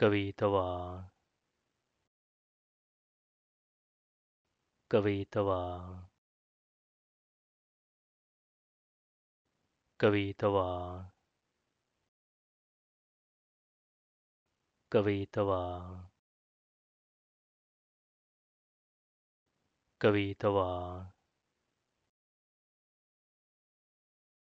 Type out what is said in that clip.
कवितवा कवितवा कवितवा कवितवा कवितवा